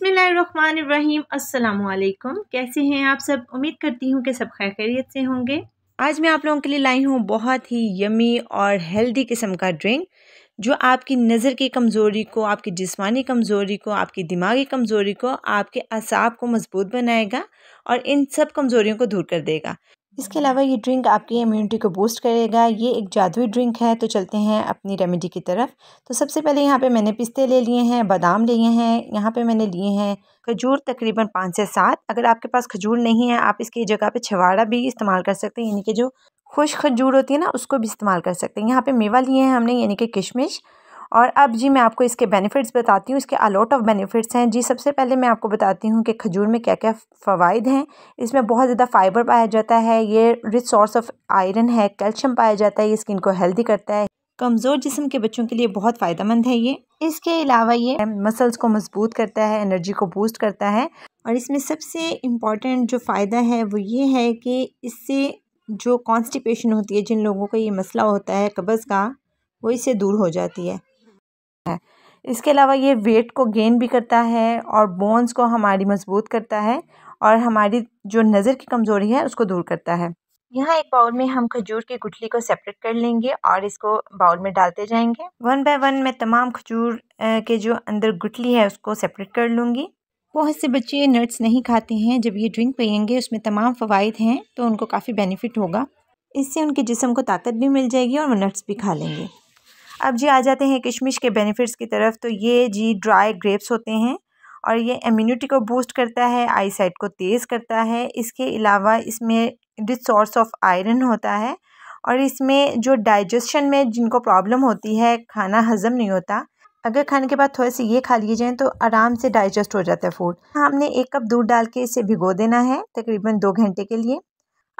बिसमीम कैसे हैं आप सब उम्मीद करती हूँ कि सब खैर खैरियत से होंगे आज मैं आप लोगों के लिए लाई हूँ बहुत ही यमी और हेल्दी किस्म का ड्रिंक जो आपकी नज़र की कमज़ोरी को आपकी जिस्मानी कमज़ोरी को आपकी दिमागी कमज़ोरी को आपके असाब को मजबूत बनाएगा और इन सब कमज़ोरियों को दूर कर देगा इसके अलावा ये ड्रिंक आपकी इम्यूनिटी को बूस्ट करेगा ये एक जादुई ड्रिंक है तो चलते हैं अपनी रेमेडी की तरफ तो सबसे पहले यहाँ पे मैंने पिस्ते ले लिए हैं बादाम लिए हैं यहाँ पे मैंने लिए हैं खजूर तकरीबन पाँच से सात अगर आपके पास खजूर नहीं है आप इसकी जगह पे छवाड़ा भी इस्तेमाल कर सकते हैं यानी कि जो खुश खजूर होती है ना उसको भी इस्तेमाल कर सकते हैं यहाँ पर मेवा लिए हैं हमने यानी कि किशमिश और अब जी मैं आपको इसके बेनिफिट्स बताती हूँ इसके अलॉट ऑफ बेनिफिट्स हैं जी सबसे पहले मैं आपको बताती हूँ कि खजूर में क्या क्या फ़वाद हैं इसमें बहुत ज़्यादा फाइबर पाया जाता है ये रिच सोर्स ऑफ आयरन है कैल्शियम पाया जाता है ये स्किन को हेल्दी करता है कमज़ोर जिसम के बच्चों के लिए बहुत फ़ायदेमंद है ये इसके अलावा ये मसल्स को मजबूत करता है एनर्जी को बूस्ट करता है और इसमें सबसे इम्पॉर्टेंट जो फ़ायदा है वो ये है कि इससे जो कॉन्स्टिपेशन होती है जिन लोगों को ये मसला होता है कब्ज़ का वो इससे दूर हो जाती है है इसके अलावा ये वेट को गेन भी करता है और बोन्स को हमारी मजबूत करता है और हमारी जो नज़र की कमज़ोरी है उसको दूर करता है यहाँ एक बाउल में हम खजूर की गुठली को सेपरेट कर लेंगे और इसको बाउल में डालते जाएंगे वन बाय वन मैं तमाम खजूर के जो अंदर गुठली है उसको सेपरेट कर लूँगी बहुत से बच्चे नट्स नहीं खाते हैं जब ये ड्रिंक पियेंगे उसमें तमाम फ़वाद हैं तो उनको काफ़ी बेनिफिट होगा इससे उनके जिसम को ताकत भी मिल जाएगी और वो नट्स भी खा लेंगे अब जी आ जाते हैं किशमिश के बेनिफिट्स की तरफ तो ये जी ड्राई ग्रेप्स होते हैं और ये इम्यूनिटी को बूस्ट करता है आई साइट को तेज़ करता है इसके अलावा इसमें रिच सोर्स ऑफ आयरन होता है और इसमें जो डाइजेशन में जिनको प्रॉब्लम होती है खाना हज़म नहीं होता अगर खाने के बाद थोड़े से ये खा लिए जाएँ तो आराम से डाइजेस्ट हो जाता है फूड हमने एक कप दूध डाल के इसे भिगो देना है तकरीबन दो घंटे के लिए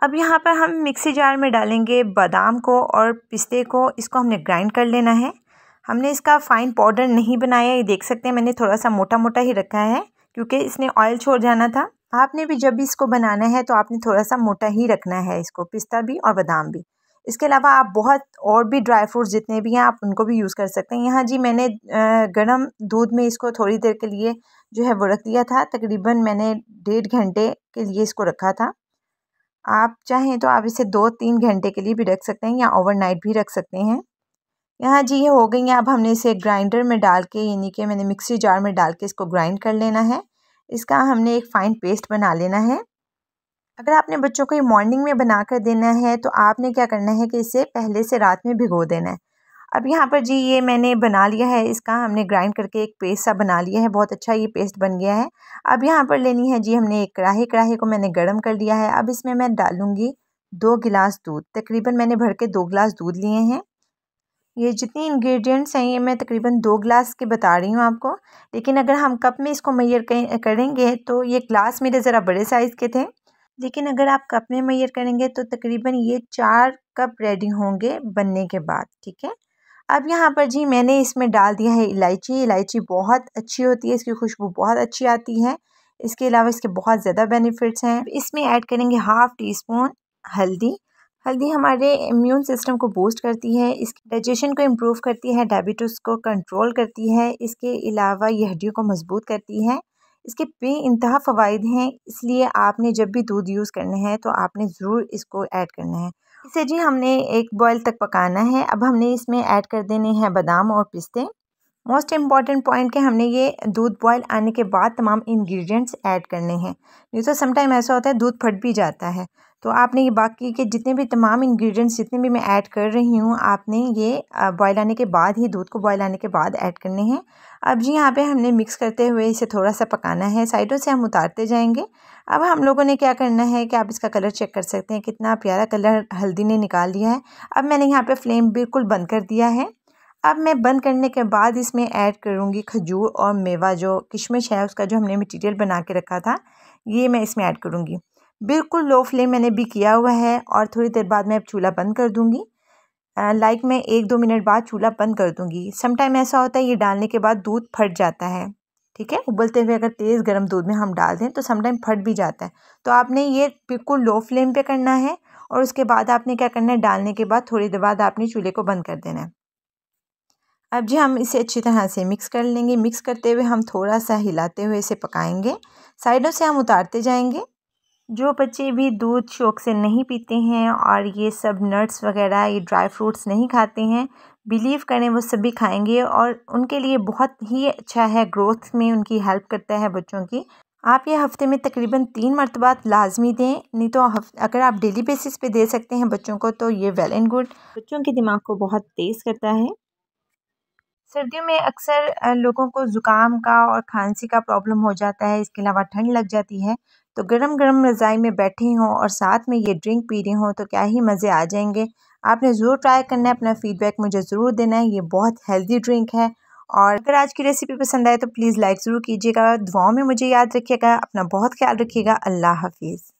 अब यहाँ पर हम मिक्सी जार में डालेंगे बादाम को और पिस्ते को इसको हमने ग्राइंड कर लेना है हमने इसका फ़ाइन पाउडर नहीं बनाया ये देख सकते हैं मैंने थोड़ा सा मोटा मोटा ही रखा है क्योंकि इसने ऑयल छोड़ जाना था आपने भी जब भी इसको बनाना है तो आपने थोड़ा सा मोटा ही रखना है इसको पिस्ता भी और बादाम भी इसके अलावा आप बहुत और भी ड्राई फ्रूट्स जितने भी हैं आप उनको भी यूज़ कर सकते हैं यहाँ जी मैंने गर्म दूध में इसको थोड़ी देर के लिए जो है वो रख दिया था तकरीबन मैंने डेढ़ घंटे के लिए इसको रखा था आप चाहें तो आप इसे दो तीन घंटे के लिए भी रख सकते हैं या ओवरनाइट भी रख सकते हैं यहाँ जी ये हो गई हैं अब हमने इसे ग्राइंडर में डाल के यानी कि मैंने मिक्सी जार में डाल के इसको ग्राइंड कर लेना है इसका हमने एक फ़ाइन पेस्ट बना लेना है अगर आपने बच्चों को ये मॉर्निंग में बना कर देना है तो आपने क्या करना है कि इसे पहले से रात में भिगो देना है अब यहाँ पर जी ये मैंने बना लिया है इसका हमने ग्राइंड करके एक पेस्ट सा बना लिया है बहुत अच्छा ये पेस्ट बन गया है अब यहाँ पर लेनी है जी हमने एक कढ़ाई कढ़ाई को मैंने गर्म कर लिया है अब इसमें मैं डालूँगी दो गिलास दूध तकरीबन मैंने भर के दो गिलास दूध लिए हैं ये जितने इंग्रेडिएंट्स हैं ये मैं तकरीबन दो ग्लास के बता रही हूँ आपको लेकिन अगर हम कप में इसको मैयर करेंगे तो ये ग्लास मेरे ज़रा बड़े साइज़ के थे लेकिन अगर आप कप में मैयर करेंगे तो तकरीबन ये चार कप रेडी होंगे बनने के बाद ठीक है अब यहाँ पर जी मैंने इसमें डाल दिया है इलायची इलायची बहुत अच्छी होती है इसकी खुशबू बहुत अच्छी आती है इसके अलावा इसके बहुत ज़्यादा बेनिफिट्स हैं इसमें ऐड करेंगे हाफ़ टी स्पून हल्दी हल्दी हमारे इम्यून सिस्टम को बूस्ट करती है इसके डाइजेशन को इम्प्रूव करती है डायबिटीज़ को कंट्रोल करती है इसके अलावा ये हड्डियों को मजबूत करती है इसके बे इंतहा फ़वाद हैं इसलिए आपने जब भी दूध यूज़ करना है तो आपने ज़रूर इसको ऐड करना है इसे जी हमने एक बॉयल तक पकाना है अब हमने इसमें ऐड कर देने हैं बादाम और पिस्ते मोस्ट इम्पॉर्टेंट पॉइंट के हमने ये दूध बॉयल आने के बाद तमाम इंग्रेडिएंट्स ऐड करने हैं नहीं तो समटाइम ऐसा होता है दूध फट भी जाता है तो आपने ये बाकी के जितने भी तमाम इंग्रेडिएंट्स जितने भी मैं ऐड कर रही हूँ आपने ये बॉयल आने के बाद ही दूध को बॉयल आने के बाद ऐड करने हैं अब जी यहाँ पे हमने मिक्स करते हुए इसे थोड़ा सा पकाना है साइडों से हम उतारते जाएंगे अब हम लोगों ने क्या करना है कि आप इसका कलर चेक कर सकते हैं कितना प्यारा कलर हल्दी ने निकाल लिया है अब मैंने यहाँ पर फ्लेम बिल्कुल बंद कर दिया है अब मैं बंद करने के बाद इसमें ऐड करूँगी खजूर और मेवा जो किशमिश है उसका जो हमने मटीरियल बना के रखा था ये मैं इसमें ऐड करूँगी बिल्कुल लो फ्लेम मैंने भी किया हुआ है और थोड़ी देर बाद मैं अब चूल्हा बंद कर दूँगी लाइक मैं एक दो मिनट बाद चूल्हा बंद कर दूँगी समटाइम ऐसा होता है ये डालने के बाद दूध फट जाता है ठीक है उबलते हुए अगर तेज़ गर्म दूध में हम डाल दें तो समटाइम फट भी जाता है तो आपने ये बिल्कुल लो फ्लेम पर करना है और उसके बाद आपने क्या करना है डालने के बाद थोड़ी देर बाद आपने चूल्हे को बंद कर देना है अब जी हम इसे अच्छी तरह से मिक्स कर लेंगे मिक्स करते हुए हम थोड़ा सा हिलाते हुए इसे पकाएंगे साइडों से हम उतारते जाएंगे जो बच्चे भी दूध शौक़ से नहीं पीते हैं और ये सब नट्स वगैरह ये ड्राई फ्रूट्स नहीं खाते हैं बिलीव करें वो सभी खाएंगे और उनके लिए बहुत ही अच्छा है ग्रोथ में उनकी हेल्प करता है बच्चों की आप ये हफ़्ते में तकरीबन तीन मरतबा लाजमी दें नहीं तो अगर आप डेली बेसिस पे दे सकते हैं बच्चों को तो ये वेल एंड गुड बच्चों के दिमाग को बहुत तेज़ करता है सर्दियों में अक्सर लोगों को ज़ुकाम का और खांसी का प्रॉब्लम हो जाता है इसके अलावा ठंड लग जाती है तो गरम गरम रज़ाई में बैठे हों और साथ में ये ड्रिंक पी रहे हों तो क्या ही मज़े आ जाएंगे आपने ज़रूर ट्राई करना है अपना फ़ीडबैक मुझे ज़रूर देना है ये बहुत हेल्दी ड्रिंक है और अगर आज की रेसिपी पसंद आए तो प्लीज़ लाइक ज़रूर कीजिएगा दुआओं में मुझे याद रखिएगा अपना बहुत ख्याल रखिएगा अल्लाह हाफिज़